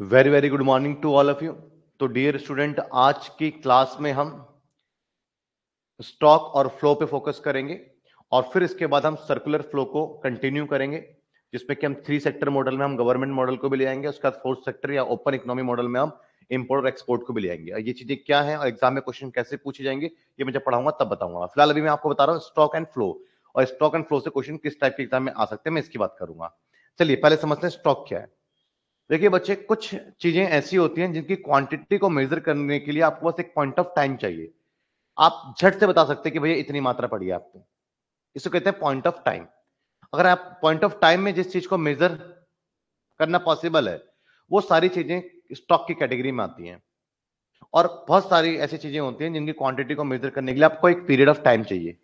Very very good morning to all of you तो dear student आज की class में हम स्टॉक और फ्लो पे फोकस करेंगे और फिर इसके बाद हम सर्कुलर फ्लो को कंटिन्यू करेंगे जिसमें कि हम थ्री सेक्टर मॉडल में हम गवर्नमेंट मॉडल को भी ले आएंगे उसके बाद फोर्थ सेक्टर या ओपन इकोनॉमी मॉडल में हम इम्पोर्ट और एक्सपोर्ट को भी ले आएंगे ये चीजें क्या है और एग्जाम में क्वेश्चन कैसे पूछे जाएंगे ये मैं जब पढ़ाऊंगा तब बताऊंगा फिलहाल अभी मैं आपको बता रहा हूँ स्टॉक एंड फ्लो और स्टॉक एंड फ्लो से क्वेश्चन किस टाइप के एग्जाम में आ सकते हैं मैं इसकी बात करूंगा चलिए पहले समझते हैं स्टॉक क्या है देखिए बच्चे कुछ चीजें ऐसी होती हैं जिनकी क्वांटिटी को मेजर करने के लिए आपको बस एक पॉइंट ऑफ टाइम चाहिए आप झट से बता सकते हैं कि भैया इतनी मात्रा पड़ी है आपको इसको कहते हैं पॉइंट ऑफ टाइम अगर आप पॉइंट ऑफ टाइम में जिस चीज को मेजर करना पॉसिबल है वो सारी चीजें स्टॉक की कैटेगरी में आती हैं और बहुत सारी ऐसी चीजें होती हैं जिनकी क्वांटिटी को मेजर करने के लिए आपको एक पीरियड ऑफ टाइम चाहिए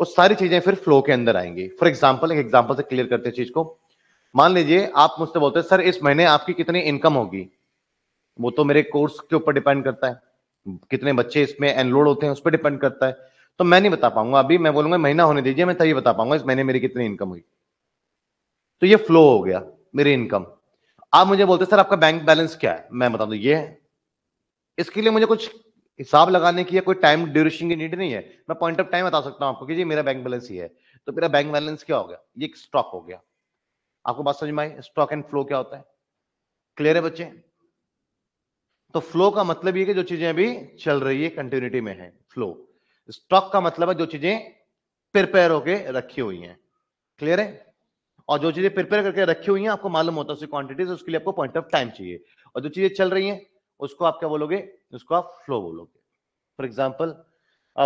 वो सारी चीजें फिर फ्लो के अंदर आएंगी फॉर एग्जाम्पल एक एग्जाम्पल से क्लियर करते हैं चीज को मान लीजिए आप मुझसे बोलते हैं सर इस महीने आपकी कितनी इनकम होगी वो तो मेरे कोर्स के ऊपर डिपेंड करता है कितने बच्चे इसमें एनरोल होते हैं उस पर डिपेंड करता है तो मैं नहीं बता पाऊंगा अभी मैं बोलूंगा महीना होने दीजिए मैं तभी बता पाऊंगा इस महीने मेरी कितनी इनकम हुई तो ये फ्लो हो गया मेरी इनकम आप मुझे बोलते सर आपका बैंक बैलेंस क्या है मैं बता दू ये है इसके लिए मुझे कुछ हिसाब लगाने की या कोई टाइम ड्यूरेशन की नीड नहीं है मैं पॉइंट ऑफ टाइम बता सकता हूँ आपको कि जी मेरा बैंक बैलेंस ही है तो मेरा बैंक बैलेंस क्या हो गया ये स्टॉक हो गया आपको बात समझ में आई स्टॉक एंड फ्लो क्या होता है क्लियर है बच्चे तो फ्लो का मतलब ये कि जो चीजें अभी चल रही है कंटिन्यूटी में है फ्लो स्टॉक का मतलब है जो चीजें प्रिपेयर होके रखी हुई हैं क्लियर है और जो चीजें प्रिपेयर करके रखी हुई हैं आपको मालूम होता है उसकी क्वांटिटीज उसके लिए आपको पॉइंट ऑफ टाइम चाहिए और जो चीजें चल रही हैं उसको आप क्या बोलोगे उसको आप फ्लो बोलोगे for example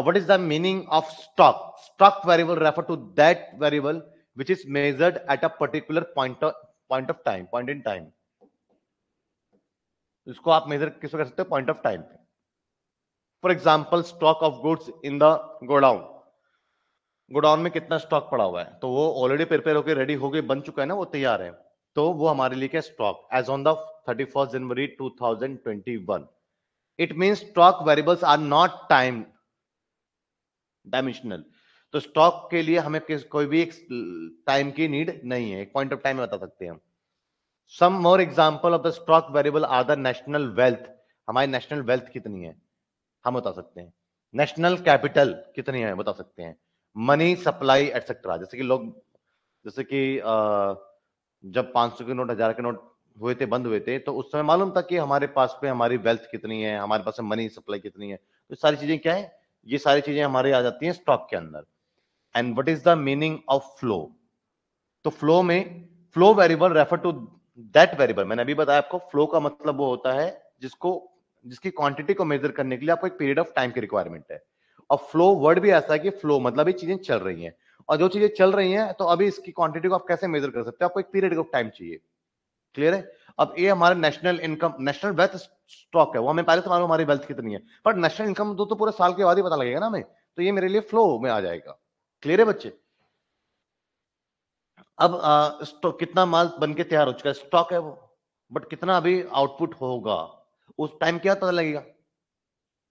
what is the meaning of stock stock variable refer to that variable which is measured at a particular point of point of time point in time इसको आप मेजर किसको कर सकते हो पॉइंट ऑफ टाइम पे for example stock of goods in the godown godown में कितना stock पड़ा हुआ है तो वो ऑलरेडी प्रिपेयर होकर रेडी हो गए बन चुका है ना वो तैयार है तो वो हमारे लिए क्या stock as on the thirty first January two thousand twenty one it mean stock variables are not time dimensional तो स्टॉक के लिए हमें किस कोई भी एक टाइम की नीड नहीं है एक पॉइंट ऑफ टाइम बता सकते हैं हम some more example of the stock variable are the national wealth हमारी नेशनल वेल्थ कितनी है हम बता सकते हैं नेशनल कैपिटल कितनी है बता सकते हैं मनी सप्लाई एटसेट्रा जैसे कि लोग जैसे कि जब 500 के नोट हजार के नोट हुए थे बंद हुए थे तो उस समय मालूम था कि हमारे पास पे हमारी वेल्थ कितनी है हमारे पास मनी सप्लाई कितनी है तो सारी चीजें क्या है ये सारी चीजें हमारी आ जाती हैं स्टॉक के अंदर and what is the meaning of flow तो फ्लो में flow variable refer to that variable मैंने अभी बताया आपको फ्लो का मतलब वो होता है जिसको जिसकी क्वांटिटी को मेजर करने के लिए आपको एक पीरियड ऑफ टाइम की रिक्वायरमेंट है और फ्लो वर्ड भी ऐसा है कि फ्लो मतलब ये चीजें चल रही हैं और जो चीजें चल रही हैं तो अभी इसकी क्वांटिटी को आप कैसे मेजर कर सकते हो आपको एक पीरियड ऑफ टाइम चाहिए क्लियर है अब ये हमारा national income national wealth stock है वो हमें पहले से मालूम हमारी वेल्थ कितनी है पर नेशनल इनकम तो, तो पूरे साल के बाद ही पता लगेगा ना हमें तो ये मेरे लिए फ्लो में आ जाएगा क्लियर है बच्चे अब आ, स्टॉक कितना माल बनके तैयार हो चुका है स्टॉक है वो बट कितना अभी आउटपुट होगा उस टाइम क्या पता लगेगा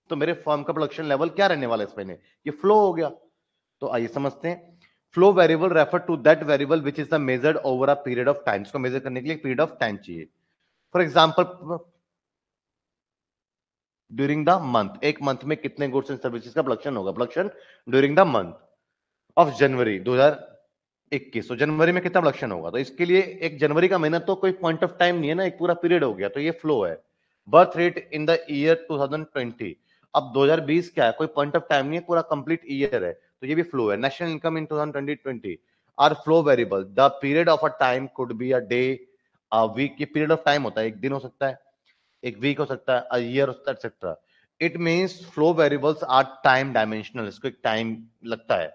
तो मेरे फॉर्म का प्रोडक्शन लेवल क्या रहने वाला है इस महीने ये फ्लो हो गया तो आइए समझते हैं flow variable refer to that variable which is the measured over a period of time इसको मेजर करने के लिए पीरियड ऑफ टाइम चाहिए for example during the month एक मंथ में कितने गुड्स एंड सर्विसेज का प्रोडक्शन होगा production during the month of January 2021 तो जनवरी में कितना प्रोडक्शन होगा तो इसके लिए एक जनवरी का महीना तो कोई पॉइंट ऑफ टाइम नहीं है ना एक पूरा पीरियड हो गया तो ये फ्लो है birth rate in the year 2020 अब 2020 क्या है कोई पॉइंट ऑफ टाइम नहीं है पूरा कंप्लीट ईयर है तो ये भी फ्लो है national income in 2020 are flow variable the period of a time could be a day a week ये पीरियड ऑफ टाइम होता है एक दिन हो सकता है एक वीक हो सकता है अयर हो सकता है etcetera it means flow variables are time dimensional इसको एक टाइम लगता है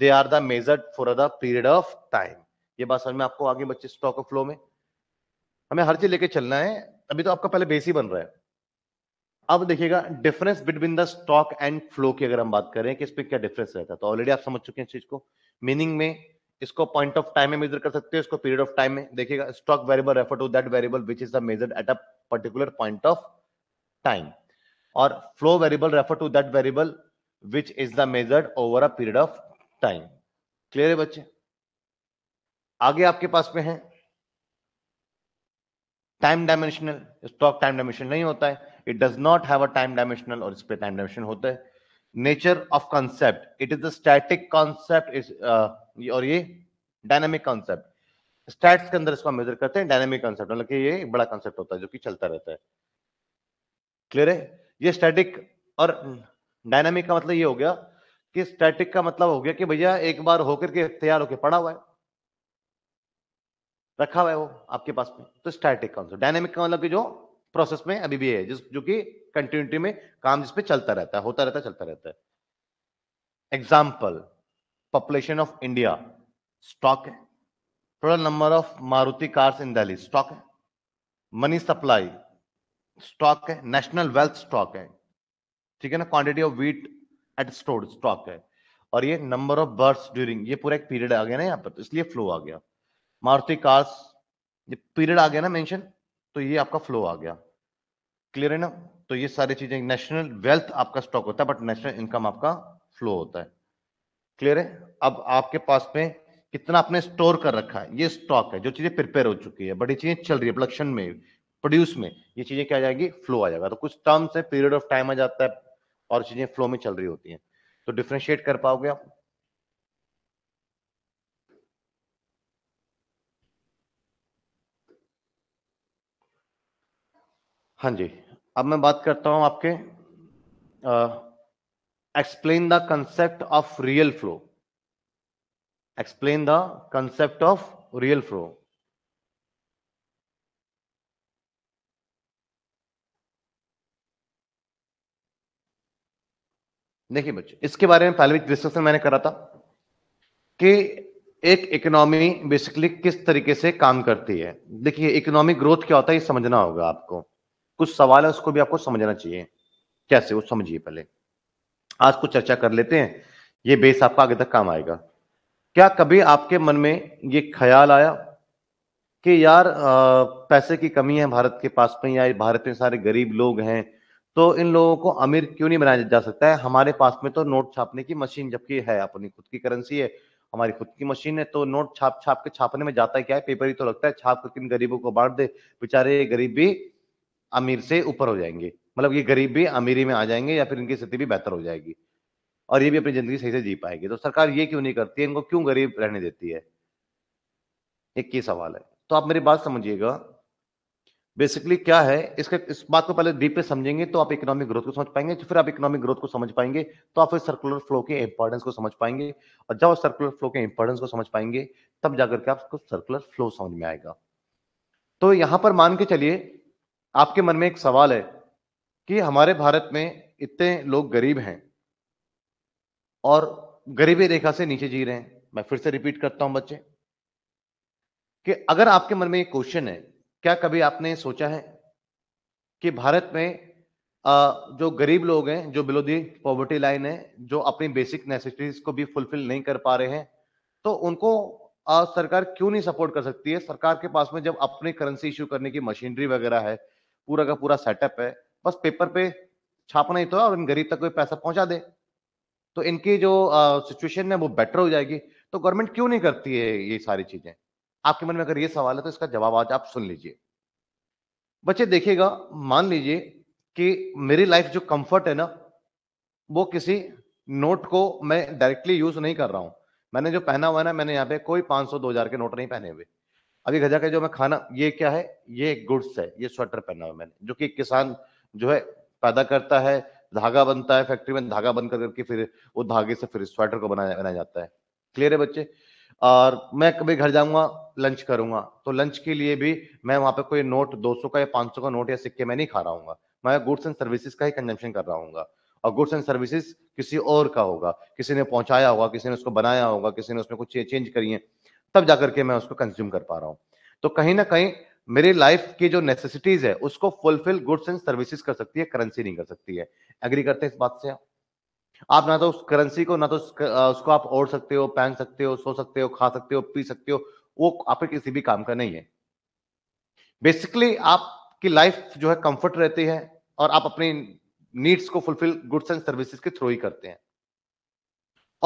they are the measure for the period of time ये बात समझ में आपको आगे बच्चे स्टॉक ऑफ फ्लो में हमें हर चीज लेके चलना है अभी तो आपका पहले बेस ही बन रहा है अब देखिएगा difference between the stock and flow की अगर हम बात करें कि इस पर क्या डिफरेंस रहता है तो ऑलरेडी आप समझ चुके हैं इस चीज को मीनिंग में इसको पॉइंट ऑफ टाइम में मेजर कर सकते हैं इसको पीरियड ऑफ टाइम में देखिएगा stock variable refer to that variable which is the measure at a particular point of time और flow variable refer to that variable which is the measure over a period of time clear है बच्चे आगे आपके पास में है time dimensional stock time dimension नहीं होता है it does not have a time dimensional और इस पे टाइम डायमेंशन होता है nature of concept it is a static concept और ये डायनेमिक कॉन्सेप्ट स्टैट्स के अंदर इसको मेजर करते हैं डायनेमिक कॉन्सेप्ट मतलब ये एक बड़ा कॉन्सेप्ट होता है जो कि चलता रहता है क्लियर है ये स्टैटिक और डायनेमिक का मतलब ये हो गया कि स्टैटिक का मतलब हो गया कि भैया एक बार होकर के तैयार होकर पड़ा हुआ है रखा हुआ है वो आपके पास में तो स्टैटिक कॉन्सेप्ट डायनेमिक का मतलब कि जो प्रोसेस में अभी भी है जिस जो कि कंटिन्यूटी में काम जिसपे चलता रहता है होता रहता है चलता रहता है example population of India stock है total number of Maruti cars in Delhi stock है मनी सप्लाई स्टॉक है नेशनल वेल्थ स्टॉक है ठीक है ना quantity of wheat at store stock है और ये नंबर ऑफ बर्थ ड्यूरिंग ये पूरा एक पीरियड आ गया ना यहाँ पर तो इसलिए फ्लो आ गया मारुति कार्स ये पीरियड आ गया ना मेंशन तो ये आपका फ्लो आ गया क्लियर है ना तो ये सारी चीजें नेशनल वेल्थ आपका स्टॉक होता है बट नेशनल इनकम आपका फ्लो होता है क्लियर है अब आपके पास में कितना आपने स्टोर कर रखा है ये स्टॉक है जो चीजें प्रिपेयर हो चुकी है बड़ी चीजें चल रही है प्रोडक्शन में प्रोड्यूस में ये चीजें क्या आ जाएगी फ्लो आ जाएगा तो कुछ टर्म्स है पीरियड ऑफ टाइम आ जाता है और चीजें फ्लो में चल रही होती हैं तो डिफ्रेंशिएट कर पाओगे आप हाँ जी अब मैं बात करता हूं आपके explain the concept of real flow explain the concept of real flow देखिए बच्चे इसके बारे में पहले भी डिस्कशन मैंने करा था कि एक इकोनॉमी बेसिकली किस तरीके से काम करती है देखिए इकोनॉमिक ग्रोथ क्या होता है ये समझना होगा आपको कुछ सवाल है उसको भी आपको समझना चाहिए कैसे वो समझिए पहले आज कुछ चर्चा कर लेते हैं ये बेस आपका आगे तक काम आएगा क्या कभी आपके मन में ये ख्याल आया कि यार पैसे की कमी है भारत के पास में या भारत में सारे गरीब लोग हैं तो इन लोगों को अमीर क्यों नहीं बनाया जा सकता है हमारे पास में तो नोट छापने की मशीन जबकि है अपनी खुद की करेंसी है हमारी खुद की मशीन है तो नोट छाप छाप के छापने में जाता है क्या है पेपर ही तो लगता है छाप करके इन गरीबों को बांट दे बेचारे गरीब भी अमीर से ऊपर हो जाएंगे मतलब ये गरीब भी अमीरी में आ जाएंगे या फिर इनकी स्थिति भी बेहतर हो जाएगी और ये भी अपनी जिंदगी सही से जी पाएगी तो सरकार ये क्यों नहीं करती है इनको क्यों गरीब रहने देती है एक ये सवाल है तो आप मेरी बात समझिएगा बेसिकली क्या है इसके इस बात को पहले डीप पे समझेंगे तो आप इकोनॉमिक ग्रोथ को समझ पाएंगे फिर आप इकोनॉमिक ग्रोथ को समझ पाएंगे तो आप फिर सर्कुलर फ्लो के इंपॉर्टेंस को समझ पाएंगे और जब आप सर्कुलर फ्लो के इंपॉर्टेंस को समझ पाएंगे तब जाकर के आपको सर्कुलर फ्लो समझ में आएगा तो यहां पर मान के चलिए आपके मन में एक सवाल है कि हमारे भारत में इतने लोग गरीब हैं और गरीबी रेखा से नीचे जी रहे हैं मैं फिर से रिपीट करता हूं बच्चे कि अगर आपके मन में ये क्वेश्चन है क्या कभी आपने सोचा है कि भारत में जो गरीब लोग हैं जो बिलो दी पॉवर्टी लाइन है जो अपनी बेसिक नेसेसिटीज को भी फुलफिल नहीं कर पा रहे हैं तो उनको सरकार क्यों नहीं सपोर्ट कर सकती है सरकार के पास में जब अपनी करेंसी इश्यू करने की मशीनरी वगैरह है पूरा का पूरा सेटअप है बस पेपर पे छापना ही तो है और इन गरीब तक कोई पैसा पहुंचा दे तो इनकी जो सिचुएशन है वो बेटर हो जाएगी तो गवर्नमेंट क्यों नहीं करती है ये सारी चीजें आपके मन में अगर ये सवाल है तो इसका जवाब आज आप सुन लीजिए बच्चे देखिएगा मान लीजिए कि मेरी लाइफ जो कंफर्ट है ना वो किसी नोट को मैं डायरेक्टली यूज नहीं कर रहा हूं मैंने जो पहना हुआ है ना मैंने यहाँ पे कोई दो हजार के नोट नहीं पहने हुए अभी गजा के जो मैं खाना ये क्या है ये गुड्स है ये स्वेटर पहना हुआ मैंने जो कि किसान जो है पैदा करता है धागा बनता है फैक्ट्री में धागा बन कर करके फिर वो धागे से फिर स्वेटर को बनाया बनाया जाता है क्लियर है बच्चे और मैं कभी घर जाऊंगा लंच करूंगा तो लंच के लिए भी मैं वहां पे कोई नोट 200 का या 500 का नोट या सिक्के मैं नहीं खा रहा हूँ मैं गुड्स एंड सर्विसेज का ही कंजम्पशन कर रहा हूँ और गुड्स एंड सर्विसेज किसी और का होगा किसी ने पहुंचाया होगा किसी ने उसको बनाया होगा किसी ने उसमें कुछ चेंज करी है तब जाकर के मैं उसको कंज्यूम कर पा रहा हूँ तो कहीं ना कहीं मेरी लाइफ की जो नेसेसिटीज है उसको फुलफिल गुड्स एंड सर्विसेज कर सकती है करेंसी नहीं कर सकती है एग्री करते हैं इस बात से आप आप ना तो उस करेंसी को ना तो उसको आप ओढ़ सकते हो पहन सकते हो सो सकते हो खा सकते हो पी सकते हो वो आपके किसी भी काम का नहीं है बेसिकली आपकी लाइफ जो है कंफर्ट रहती है और आप अपनी नीड्स को फुलफिल गुड्स एंड सर्विसेज के थ्रू ही करते हैं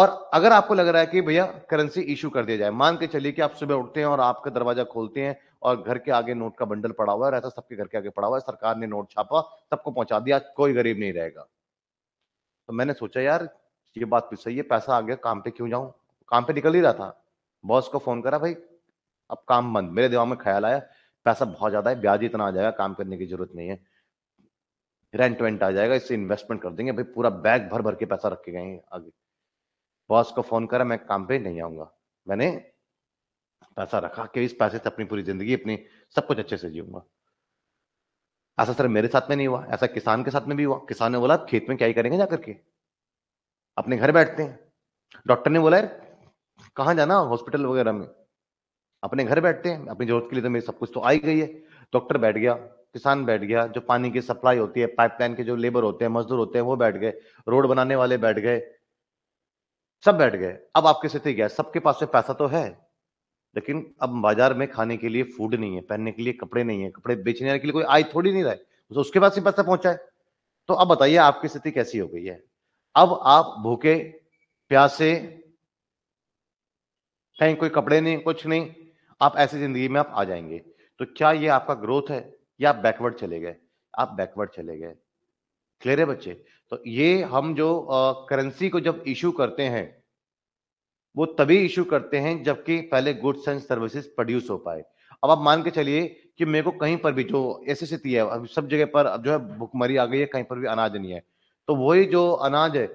और अगर आपको लग रहा है कि भैया करेंसी इशू कर दिया जाए मान के चलिए कि आप सुबह उठते हैं और आपका दरवाजा खोलते हैं और घर के आगे नोट का बंडल पड़ा हुआ है रहता सबके घर के आगे पड़ा हुआ है सरकार ने नोट छापा सबको पहुंचा दिया कोई गरीब नहीं रहेगा तो मैंने सोचा यार ये बात भी सही है पैसा आ गया काम पे क्यों जाऊं काम पे निकल ही रहा था बॉस को फोन करा भाई अब काम बंद मेरे दिमाग में ख्याल आया पैसा बहुत ज्यादा है ब्याज इतना आ जाएगा काम करने की जरूरत नहीं है रेंट वेंट आ जाएगा इससे इन्वेस्टमेंट कर देंगे भाई पूरा बैग भर भर के पैसा रखे गए आगे बॉस को फोन करा मैं काम पे नहीं आऊंगा मैंने पैसा रखा कि इस पैसे से अपनी पूरी जिंदगी अपनी सब कुछ अच्छे से जीऊंगा ऐसा सर मेरे साथ में नहीं हुआ ऐसा किसान के साथ में भी हुआ किसान ने बोला आप खेत में क्या ही करेंगे जा करके अपने घर बैठते हैं डॉक्टर ने बोला यार कहाँ जाना हॉस्पिटल वगैरह में अपने घर बैठते हैं अपनी जरूरत के लिए तो मेरी सब कुछ तो आई गई है डॉक्टर बैठ गया किसान बैठ गया जो पानी की सप्लाई होती है पाइपलाइन के जो लेबर होते हैं मजदूर होते हैं वो बैठ गए रोड बनाने वाले बैठ गए सब बैठ गए अब आपके स्थिति तो क्या है सबके पास से पैसा तो है लेकिन अब बाजार में खाने के लिए फूड नहीं है पहनने के लिए कपड़े नहीं है कपड़े बेचने के लिए कोई आय थोड़ी नहीं रहा है उसके पास ही पैसा पहुंचा है तो अब बताइए आपकी स्थिति कैसी हो गई है अब आप भूखे प्यासे कहीं कोई कपड़े नहीं कुछ नहीं आप ऐसी जिंदगी में आप आ जाएंगे तो क्या ये आपका ग्रोथ है या आप बैकवर्ड चले गए आप बैकवर्ड चले गए क्लियर है बच्चे तो ये हम जो करेंसी को जब इशू करते हैं वो तभी इशू करते हैं जबकि पहले गुड्स एंड सर्विसेज प्रोड्यूस हो पाए अब आप मान के चलिए कि मेरे को कहीं पर भी जो ऐसी स्थिति है अब सब जगह पर अब जो है भुखमरी आ गई है कहीं पर भी अनाज नहीं है तो वही जो अनाज है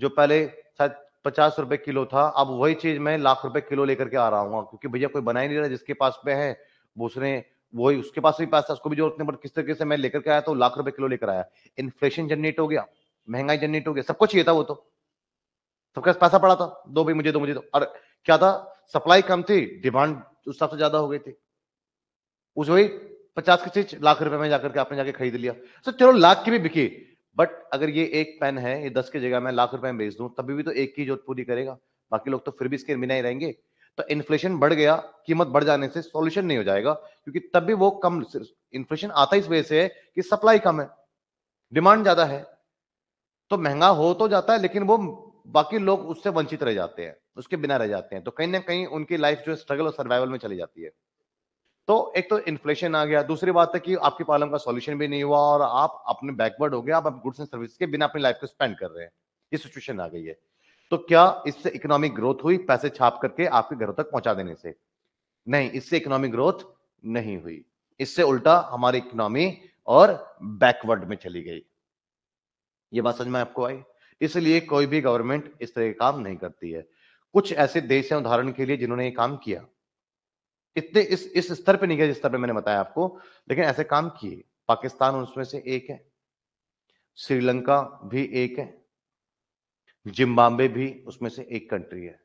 जो पहले शायद पचास रुपए किलो था अब वही चीज मैं लाख रुपए किलो लेकर के आ रहा हूँ क्योंकि भैया कोई बना ही नहीं रहा जिसके पास में है वो उसने वही उसके पास भी पैसा उसको भी जरूरत नहीं पर किस तरीके से मैं लेकर के आया तो लाख रुपए किलो लेकर आया इन्फ्लेशन जनरेट हो गया महंगाई जनरेट हो गया सब कुछ ये था वो तो सबके तो पास पैसा पड़ा था दो भाई मुझे दो मुझे दो और क्या था सप्लाई कम थी डिमांड उस हिसाब से ज्यादा हो गई थी उस वही पचास की चीज लाख रुपए में जाकर के आपने जाके खरीद लिया सर तो चलो लाख की भी बिकी बट अगर ये एक पेन है ये दस की जगह मैं लाख रुपए में बेच दूं तभी भी तो एक की जरूरत पूरी करेगा बाकी लोग तो फिर भी इसके बिना ही रहेंगे तो इन्फ्लेशन बढ़ गया कीमत बढ़ जाने से सॉल्यूशन नहीं हो जाएगा क्योंकि तब भी वो कम इन्फ्लेशन आता इस वजह से है कि सप्लाई कम है डिमांड ज्यादा है तो महंगा हो तो जाता है लेकिन वो बाकी लोग उससे वंचित रह जाते हैं उसके बिना रह जाते हैं तो कहीं ना कहीं उनकी लाइफ जो है स्ट्रगल और सर्वाइवल में चली जाती है तो एक तो इन्फ्लेशन आ गया दूसरी बात है कि आपकी प्रॉब्लम का सॉल्यूशन भी नहीं हुआ और आप अपने बैकवर्ड हो गए आप गुड्स एंड सर्विस के बिना अपनी लाइफ को स्पेंड कर रहे हैं ये सिचुएशन आ गई है तो क्या इससे इकोनॉमिक ग्रोथ हुई पैसे छाप करके आपके घरों तक पहुंचा देने से नहीं इससे इकोनॉमिक ग्रोथ नहीं हुई इससे उल्टा हमारी इकोनॉमी और बैकवर्ड में चली गई ये बात समझ में आपको आई इसलिए कोई भी गवर्नमेंट इस तरह के काम नहीं करती है कुछ ऐसे देश हैं उदाहरण के लिए जिन्होंने ये काम किया इतने इस इस स्तर पे नहीं गया जिस स्तर पे मैंने बताया आपको लेकिन ऐसे काम किए पाकिस्तान उसमें से एक है श्रीलंका भी एक है जिम्बाब्वे भी उसमें से एक कंट्री है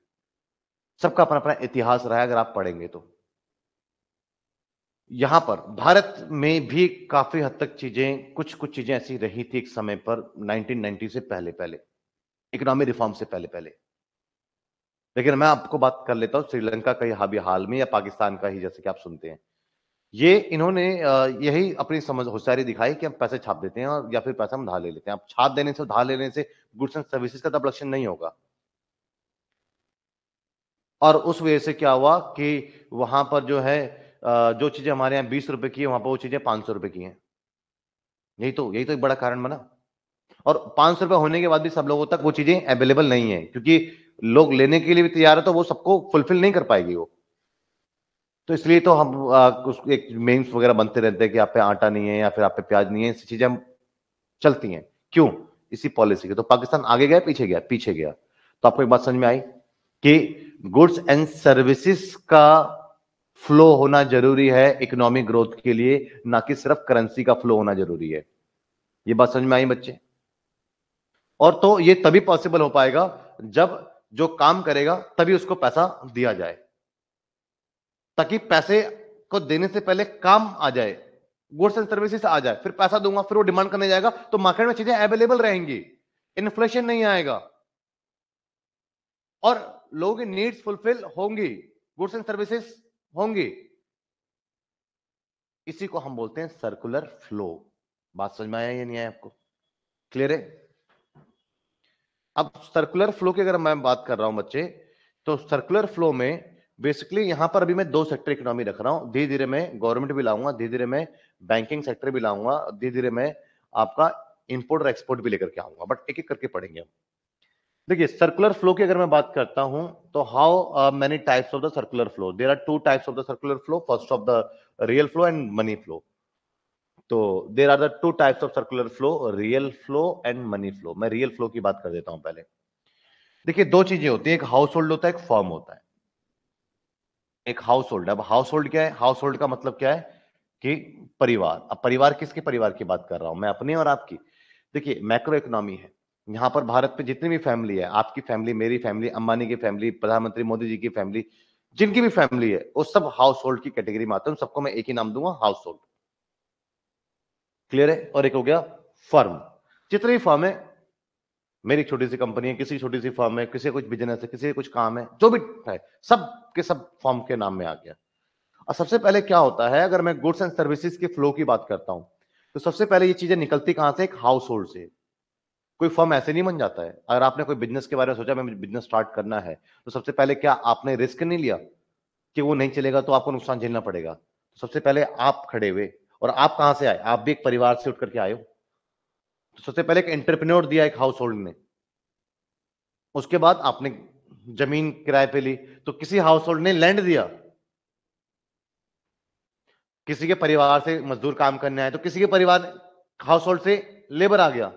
सबका अपना अपना इतिहास रहा है अगर आप पढ़ेंगे तो यहाँ पर भारत में भी काफी हद तक चीजें कुछ कुछ चीजें ऐसी रही थी एक समय पर 1990 से पहले पहले इकोनॉमी रिफॉर्म से पहले पहले लेकिन मैं आपको बात कर लेता हूँ श्रीलंका का यहाँ भी हाल में या पाकिस्तान का ही जैसे कि आप सुनते हैं ये इन्होंने यही अपनी समझ होशियारी दिखाई कि हम पैसे छाप देते हैं और या फिर पैसा हम धार ले लेते हैं आप छाप देने से धार लेने से गुड्स एंड सर्विसेज का तब तो लक्षण नहीं होगा और उस वजह से क्या हुआ कि वहां पर जो है जो चीजें हमारे यहाँ बीस रुपए की है वहां पर वो चीजें पांच सौ रुपए की है यही तो यही तो एक बड़ा कारण बना और पांच सौ रुपए होने के बाद भी सब लोगों तक वो चीजें अवेलेबल नहीं है क्योंकि लोग लेने के लिए भी तैयार है तो वो सबको फुलफिल नहीं कर पाएगी वो तो इसलिए तो हम आ, एक मेन्स वगैरह बनते रहते हैं कि आप पे आटा नहीं है या फिर आप पे प्याज नहीं है ऐसी चीजें चलती हैं क्यों इसी पॉलिसी के तो पाकिस्तान आगे गया पीछे गया पीछे गया तो आपको एक बात समझ में आई कि गुड्स एंड सर्विसेज का फ्लो होना जरूरी है इकोनॉमिक ग्रोथ के लिए ना कि सिर्फ करेंसी का फ्लो होना जरूरी है ये बात समझ में आई बच्चे और तो ये तभी पॉसिबल हो पाएगा जब जो काम करेगा तभी उसको पैसा दिया जाए ताकि पैसे को देने से पहले काम आ जाए गुड्स एंड सर्विसेज आ जाए फिर पैसा दूंगा फिर वो डिमांड करने जाएगा तो मार्केट में चीजें अवेलेबल रहेंगी इन्फ्लेशन नहीं आएगा और लोगों की नीड्स फुलफिल होंगी गुड्स एंड सर्विसेज होंगी इसी को हम बोलते हैं सर्कुलर फ्लो बात समझ में आया या नहीं आया आपको क्लियर है अब सर्कुलर फ्लो की अगर मैं बात कर रहा हूं बच्चे तो सर्कुलर फ्लो में बेसिकली यहां पर अभी मैं दो सेक्टर इकोनॉमी रख रहा हूं धीरे धीरे मैं गवर्नमेंट भी लाऊंगा धीरे धीरे मैं बैंकिंग सेक्टर भी लाऊंगा धीरे धीरे मैं आपका इंपोर्ट और एक्सपोर्ट भी लेकर के आऊंगा बट एक एक करके पढ़ेंगे हम देखिए सर्कुलर फ्लो की अगर मैं बात करता हूं तो how many types of the circular flow there are two types of the circular flow first of the real flow and money flow तो there are the two types of circular flow real flow and money flow मैं real flow की बात कर देता हूं पहले देखिए दो चीजें होती है एक हाउस होल्ड होता है एक फर्म होता है एक हाउस होल्ड अब हाउस होल्ड क्या है हाउस होल्ड का मतलब क्या है कि परिवार अब परिवार किसके परिवार की बात कर रहा हूं मैं अपनी और आपकी देखिए मैक्रो इकोनॉमी है यहाँ पर भारत में जितनी भी फैमिली है आपकी फैमिली मेरी फैमिली अंबानी की फैमिली प्रधानमंत्री मोदी जी की फैमिली जिनकी भी फैमिली है वो सब हाउस होल्ड की कैटेगरी में आते हैं सबको मैं एक ही नाम दूंगा हाउस होल्ड क्लियर है और एक हो गया फर्म जितने भी फर्म है मेरी छोटी सी कंपनी है किसी छोटी सी फर्म है किसी कुछ बिजनेस है किसी कुछ काम है जो भी है सब के सब फर्म के नाम में आ गया और सबसे पहले क्या होता है अगर मैं गुड्स एंड सर्विसेज के फ्लो की बात करता हूँ तो सबसे पहले ये चीजें निकलती कहां से एक हाउस होल्ड से कोई फर्म ऐसे नहीं बन जाता है अगर आपने कोई बिजनेस के बारे में सोचा मैं बिजनेस स्टार्ट करना है तो सबसे पहले क्या आपने रिस्क नहीं लिया कि वो नहीं चलेगा तो आपको नुकसान झेलना पड़ेगा तो सबसे पहले आप खड़े हुए और आप कहां से आए आप भी एक परिवार से उठ करके आए हो तो सबसे पहले एक एंटरप्रेन्योर दिया एक हाउस होल्ड ने उसके बाद आपने जमीन किराए पे ली तो किसी हाउस होल्ड ने लैंड दिया किसी के परिवार से मजदूर काम करने आए तो किसी के परिवार हाउस होल्ड से लेबर आ गया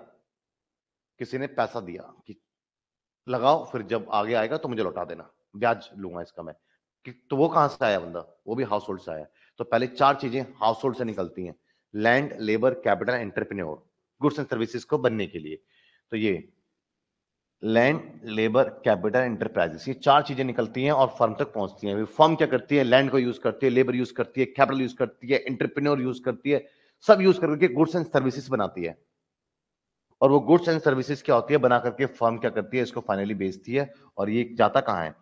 किसी ने पैसा दिया कि लगाओ फिर जब आगे आएगा तो मुझे लौटा देना ब्याज लूंगा इसका मैं कि तो वो कहां से आया बंदा वो भी हाउस होल्ड से आया तो पहले चार चीजें हाउस होल्ड से निकलती हैं land labour capital entrepreneur goods and services को बनने के लिए तो ये लैंड लेबर कैपिटल एंटरप्राइजेस ये चार चीजें निकलती हैं और फर्म तक पहुंचती हैं फर्म क्या करती है लैंड को यूज करती है लेबर यूज करती है कैपिटल यूज करती है एंटरप्रेन्योर यूज करती है सब यूज करके गुड्स एंड सर्विसेज बनाती है और वो गुड्स एंड सर्विसेज क्या होती है बना करके फर्म क्या करती है इसको फाइनली बेचती है और ये जाता कहाँ है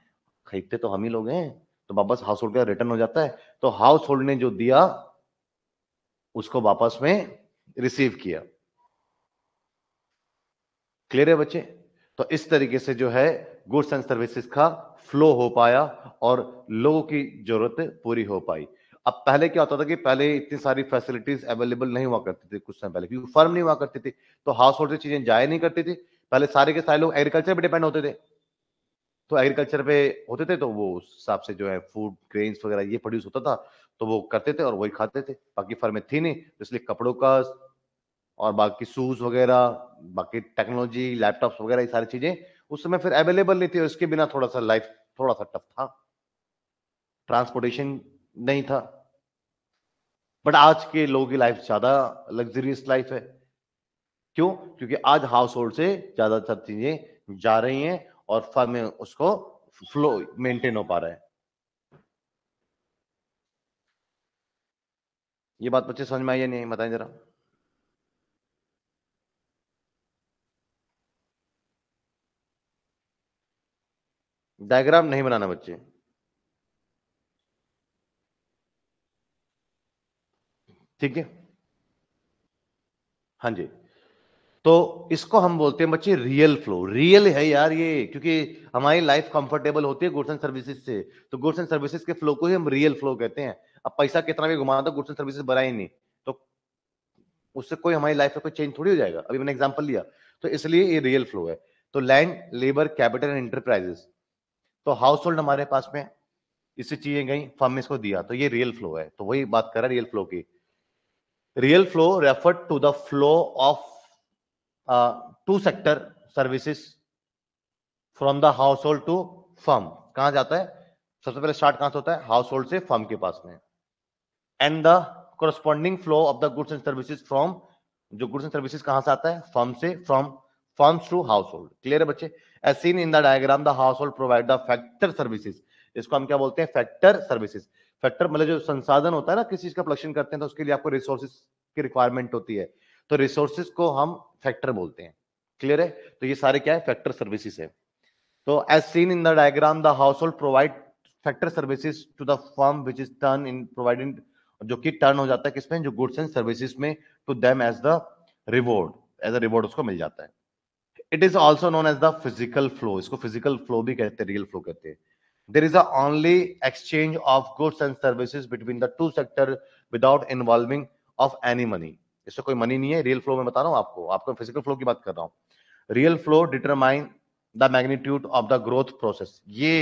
खरीदते तो हम ही लोग हैं तो वापस हाउस होल्ड का रिटर्न हो जाता है तो हाउस होल्ड ने जो दिया उसको वापस में रिसीव किया क्लियर है बच्चे तो इस तरीके से जो है गुड्स एंड सर्विसेज का फ्लो हो पाया और लोगों की जरूरत पूरी हो पाई अब पहले क्या होता था कि पहले इतनी सारी फैसिलिटीज अवेलेबल नहीं हुआ करती थी कुछ समय पहले क्योंकि फर्म नहीं हुआ करती थी तो हाउस होल्ड से चीजें जाया नहीं करती थी पहले सारे के सारे लोग एग्रीकल्चर पर डिपेंड होते थे तो एग्रीकल्चर पे होते थे तो वो उस हिसाब से जो है फूड ग्रेन्स वगैरह ये प्रोड्यूस होता था तो वो करते थे और वही खाते थे बाकी फर्में थी नहीं तो इसलिए कपड़ों का और बाकी शूज वगैरह बाकी टेक्नोलॉजी लैपटॉप वगैरह ये सारी चीजें उस समय फिर अवेलेबल नहीं थी और इसके बिना थोड़ा सा लाइफ थोड़ा सा टफ था ट्रांसपोर्टेशन नहीं था बट आज के लोगों की लाइफ ज्यादा लग्जरियस लाइफ है क्यों क्योंकि आज हाउस होल्ड से ज्यादातर चीजें जा रही हैं और फर्म में उसको फ्लो मेंटेन हो पा रहा है ये बात बच्चे समझ में आई या नहीं बताएं जरा डायग्राम नहीं बनाना बच्चे ठीक है हाँ जी तो इसको हम बोलते हैं बच्चे रियल फ्लो रियल है यार ये क्योंकि हमारी लाइफ कंफर्टेबल होती है गुड्स एंड सर्विसेज से तो गुड्स एंड सर्विसेज के फ्लो को ही हम रियल फ्लो कहते हैं अब पैसा कितना भी घुमा दो गुड्स एंड सर्विसेज बना ही नहीं तो उससे कोई हमारी लाइफ में कोई चेंज थोड़ी हो जाएगा अभी मैंने एग्जाम्पल लिया तो इसलिए ये रियल फ्लो है तो land labour capital and enterprises तो हाउस होल्ड हमारे पास में इससे चीजें गई फर्म इसको दिया तो ये रियल फ्लो है तो वही बात कर रहा है रियल फ्लो की Real flow referred to the flow of uh, two sector services from the household to firm. कहाँ जाता है सबसे पहले स्टार्ट कहां से होता है हाउस होल्ड से फर्म के पास में and the corresponding flow of the goods and services from जो गुड्स एंड सर्विसेज कहां से आता है फर्म से from firm to household clear है बच्चे as seen in the diagram the household provide the factor services इसको हम क्या बोलते हैं फैक्टर सर्विसेज फैक्टर मतलब जो संसाधन होता है ना किसी चीज का प्रोडक्शन करते हैं तो उसके लिए आपको रिसोर्सेज की रिक्वायरमेंट होती है तो रिसोर्सेज को हम फैक्टर बोलते हैं क्लियर है तो ये सारे क्या है फैक्टर सर्विसेज है तो as seen in the diagram the household provide factor services to the firm which is turn in providing जो कि टर्न हो जाता है किसमें जो गुड्स एंड सर्विसेज में to them as the reward as a reward उसको मिल जाता है it is also known as the physical flow इसको फिजिकल फ्लो भी कहते हैं रियल फ्लो कहते हैं there is a only exchange of goods and services between the two sector without involving of any money इससे कोई मनी नहीं है रियल फ्लो में बता रहा हूँ आपको आपको फिजिकल फ्लो की बात कर रहा हूँ real flow determine the magnitude of the growth process ये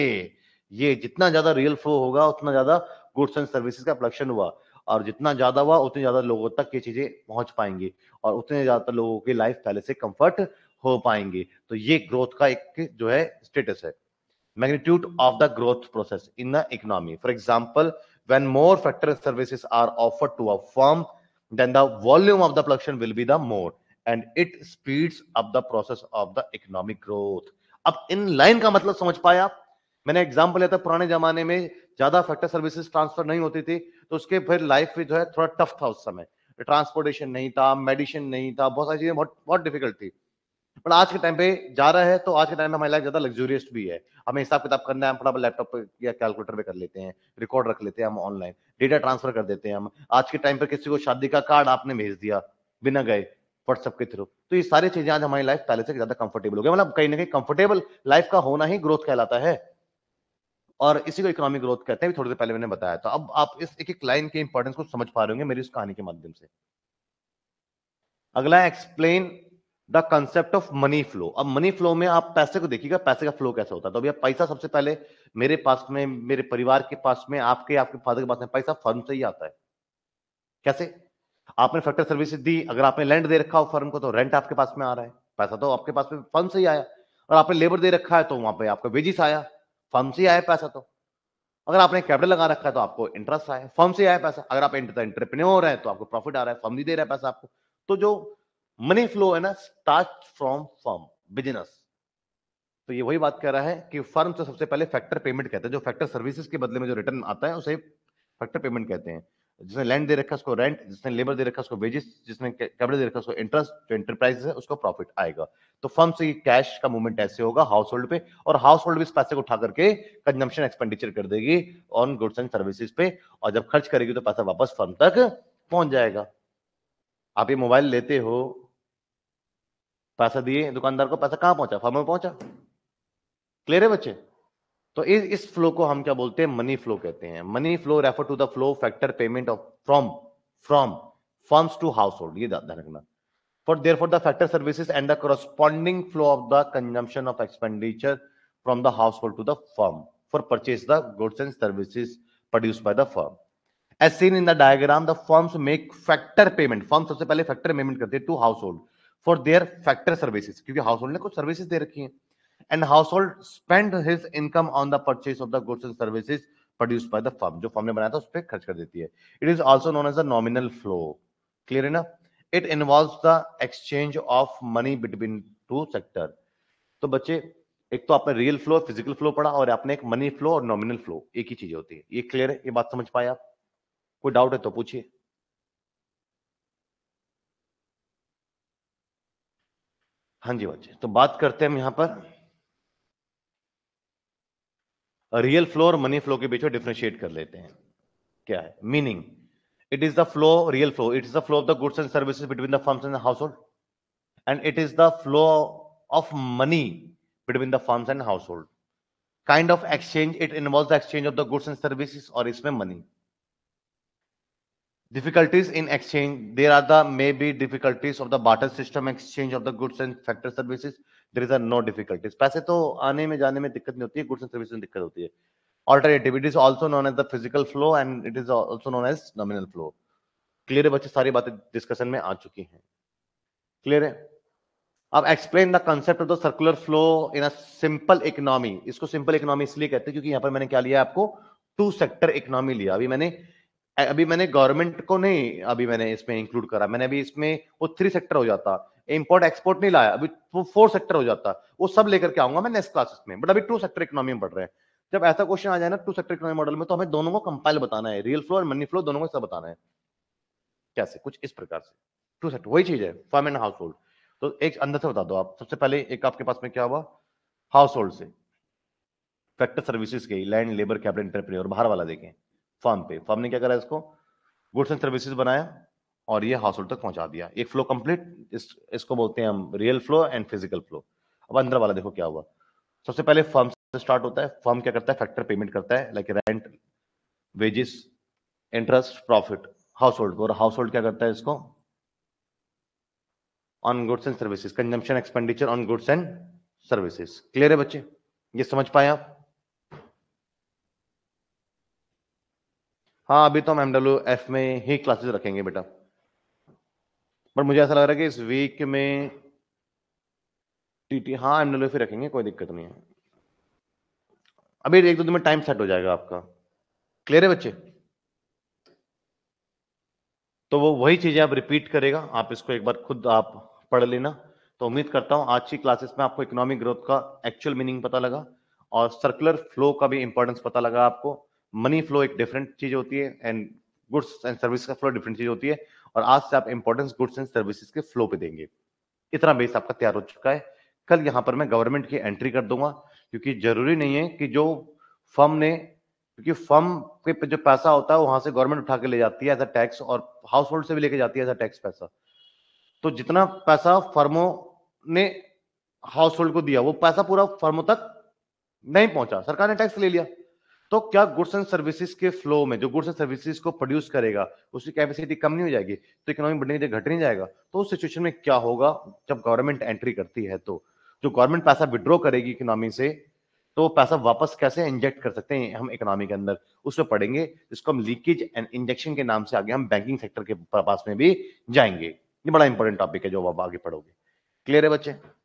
ये जितना ज्यादा रियल फ्लो होगा उतना ज्यादा गुड्स एंड सर्विसेज का प्रोडक्शन हुआ और जितना ज्यादा हुआ उतने ज्यादा लोगों तक ये चीजें पहुंच पाएंगी और उतने ज्यादा लोगों की लाइफ पहले से कंफर्ट हो पाएंगे तो ये ग्रोथ का एक जो है स्टेटस है magnitude of the growth process in the economy. For example, when more factor services are offered to a firm, then the volume of the production will be the more and it speeds up the process of the economic growth. अब in line का मतलब समझ पाए आप मैंने example लिया था पुराने जमाने में ज्यादा फैक्टर सर्विसेज ट्रांसफर नहीं होती थी तो उसके फिर लाइफ जो है थोड़ा टफ था उस समय ट्रांसपोर्टेशन नहीं था मेडिसिन नहीं था बहुत सारी चीजें बहुत बहुत डिफिकल्ट थी पर आज के टाइम पे जा रहा है तो आज के टाइम में हमारी लाइफ ज्यादा लग्जूरियस भी है हमें हिसाब किताब करना है हम फटाफट लैपटॉप या कैलकुलेटर पे कर लेते हैं रिकॉर्ड रख लेते हैं हम ऑनलाइन डेटा ट्रांसफर कर देते हैं हम आज के टाइम पर किसी को शादी का कार्ड आपने भेज दिया बिना गए व्हाट्सएप के थ्रू तो ये सारी चीजें आज हमारी लाइफ पहले से ज्यादा कंफर्टेबल हो गया मतलब कहीं ना कहीं कंफर्टेबल लाइफ का होना ही ग्रोथ कहलाता है और इसी को इकोनॉमिक ग्रोथ कहते हैं थोड़ी देर पहले मैंने बताया था अब आप इस एक एक लाइन के इंपॉर्टेंस को समझ पा रहे होंगे मेरी इस कहानी के माध्यम से अगला explain the concept of money flow अब मनी फ्लो में आप पैसे को देखिएगा पैसे का फ्लो कैसे होता है तो अभी पैसा सबसे पहले मेरे पास में मेरे परिवार के पास में आपके आपके फादर के पास में पैसा फर्म से ही आता है कैसे आपने फैक्टर सर्विस दी अगर आपने लैंड दे रखा हो फर्म को तो रेंट आपके पास में आ रहा है पैसा तो आपके पास में फर्म से ही आया और आपने लेबर दे रखा है तो वहां पे आपका वेजिस आया फर्म से आया पैसा तो अगर आपने कैपिटल लगा रखा है तो आपको इंटरेस्ट आया फर्म से आया पैसा अगर आप इंटरप्रेन्योर हैं तो आपको प्रॉफिट आ रहा है फर्म नहीं दे रहा है पैसा आपको तो जो मनी फ्लो है ना स्टार्ट फ्रॉम फर्म बिजनेस तो ये वही बात कर रहा है कि फर्म से तो सबसे पहले फैक्टर पेमेंट कहते हैं जो फैक्टर सर्विसेज के बदले में जो रिटर्न आता है उसे फैक्टर पेमेंट कहते हैं जिसने लैंड दे रखा उसको रेंट जिसने लेबर दे रखा उसको वेजेस जिसने कैपिटल दे रखा उसको इंटरेस्ट जो इंटरप्राइज है उसको प्रॉफिट आएगा तो फर्म से कैश का मूवमेंट ऐसे होगा हाउस होल्ड पे और हाउस होल्ड भी इस पैसे को उठा करके कंजम्पशन एक्सपेंडिचर कर देगी ऑन गुड्स एंड सर्विसेज पे और जब खर्च करेगी तो पैसा वापस फर्म तक पहुंच जाएगा आप ये मोबाइल लेते हो पैसा दिए दुकानदार को पैसा कहां पहुंचा फार्मर पहुंचा क्लियर है बच्चे तो इस इस फ्लो को हम क्या बोलते हैं मनी फ्लो कहते हैं money flow refer to the flow factor payment of from from funds to household ये ध्यान रखना for their for the factor services and the corresponding flow of the consumption of expenditure from the household to the firm for purchase the goods and services produce by the firm as seen in the diagram the firms make factor payment firm सबसे पहले factor payment करते हैं to household for their factor services क्योंकि household ने कुछ services दे रखी हैं and household spend his income on the purchase of the goods and services produce by the firm जो फर्म ने बनाया था उस पर खर्च कर देती है it is also known as a nominal flow clear है ना it involve the exchange of money between two sector तो बच्चे एक तो आपने रियल फ्लो फिजिकल फ्लो पढ़ा और आपने एक मनी फ्लो और नॉमिनल फ्लो एक ही चीज होती है ये क्लियर है ये बात समझ पाए आप कोई डाउट है तो पूछिए हाँ जी बच्चे तो बात करते हैं हम यहां पर रियल फ्लो और मनी फ्लो के बीच में डिफ्रेंशिएट कर लेते हैं क्या है meaning it is the flow real flow it is the flow of the goods and services between the firms and household and it is the flow of money between the firms and household kind of exchange it involve the exchange of the goods and services और इसमें money Difficulties in exchange. There are the maybe difficulties of the barter system, exchange of the goods and factor services. There is a no difficulties. पैसे तो आने में जाने में दिक्कत नहीं होती है गुड्स एंड सर्विस में दिक्कत होती है alternative it is also known as the physical flow and it is also known as nominal flow clear है बच्चे सारी बातें डिस्कशन में आ चुकी हैं क्लियर है अब explain the concept of the circular flow in a simple economy इसको सिंपल इकोनॉमी इसलिए कहते हैं क्योंकि यहाँ पर मैंने क्या लिया आपको टू सेक्टर इकोनॉमी लिया अभी मैंने अभी मैंने गवर्नमेंट को नहीं अभी मैंने इसमें इंक्लूड करा मैंने अभी इसमें वो थ्री सेक्टर हो जाता इम्पोर्ट एक्सपोर्ट नहीं लाया अभी वो फोर सेक्टर हो जाता वो सब लेकर के आऊंगा मैं नेक्स्ट क्लासेस में बट अभी टू सेक्टर इकोनॉमी में पढ़ रहे हैं जब ऐसा क्वेश्चन आ जाए ना टू सेक्टर इकोनॉमी मॉडल में तो हमें दोनों को कंपाइल बताना है रियल फ्लो और मनी फ्लो दोनों को सब बताना है कैसे कुछ इस प्रकार से टू सेक्टर वही चीज है फॉर्म एंड हाउस होल्ड तो एक अंदर से बता दो आप सबसे पहले एक आपके पास में क्या हुआ हाउस होल्ड से फैक्टर सर्विसेज के लैंड लेबर कैपिटल एंटरप्रेन्योर बाहर वाला देखें फर्म पे फर्म ने क्या करा इसको गुड्स एंड सर्विसेज बनाया और ये हाउस होल्ड तक पहुंचा दिया एक फ्लो कंप्लीट इस, इसको बोलते हैं हम real flow and physical flow अब अंदर वाला देखो क्या हुआ सबसे पहले फर्म से स्टार्ट होता है फर्म क्या करता है फैक्टर पेमेंट करता है like rent wages interest profit household और हाउस होल्ड क्या करता है इसको on goods and services consumption expenditure on goods and services clear है बच्चे ये समझ पाए आप हाँ अभी तो हम एमडब्ल्यू एफ में ही क्लासेस रखेंगे बेटा बट मुझे ऐसा लग रहा है कि इस वीक में टी टी हाँ एमडब्ल्यू एफ ही रखेंगे कोई दिक्कत नहीं है अभी एक दो दिन में टाइम सेट हो जाएगा आपका क्लियर है बच्चे तो वो वही चीजें आप रिपीट करेगा आप इसको एक बार खुद आप पढ़ लेना तो उम्मीद करता हूं आज की क्लासेस में आपको इकोनॉमिक ग्रोथ का एक्चुअल मीनिंग पता लगा और सर्कुलर फ्लो का भी इंपॉर्टेंस पता लगा आपको मनी फ्लो एक डिफरेंट चीज होती है एंड गुड्स एंड सर्विस का फ्लो डिफरेंट चीज होती है और आज से आप इंपॉर्टेंस गुड्स एंड सर्विसेज के फ्लो पे देंगे इतना बेस आपका तैयार हो चुका है कल यहाँ पर मैं गवर्नमेंट की एंट्री कर दूंगा क्योंकि जरूरी नहीं है कि जो फर्म ने क्योंकि फर्म के जो पैसा होता है वहां से गवर्नमेंट उठा के ले जाती है एज अ टैक्स और हाउस होल्ड से भी लेके जाती है एज अ टैक्स पैसा तो जितना पैसा फर्मों ने हाउस होल्ड को दिया वो पैसा पूरा फर्मों तक नहीं पहुंचा सरकार ने टैक्स ले लिया तो क्या गुड्स एंड सर्विसेज के फ्लो में जो गुड्स एंड सर्विसेज को प्रोड्यूस करेगा उसकी कैपेसिटी कम नहीं हो जाएगी तो इकोनॉमी बढ़ने के घट नहीं जाएगा तो उस सिचुएशन में क्या होगा जब गवर्नमेंट एंट्री करती है तो जो गवर्नमेंट पैसा विड्रॉ करेगी इकोनॉमी से तो पैसा वापस कैसे इंजेक्ट कर सकते हैं हम इकोनॉमी के अंदर उसमें पढ़ेंगे जिसको हम लीकेज एंड इंजेक्शन के नाम से आगे हम बैंकिंग सेक्टर के पास में भी जाएंगे ये बड़ा इंपॉर्टेंट टॉपिक है जो आप आगे पढ़ोगे क्लियर है बच्चे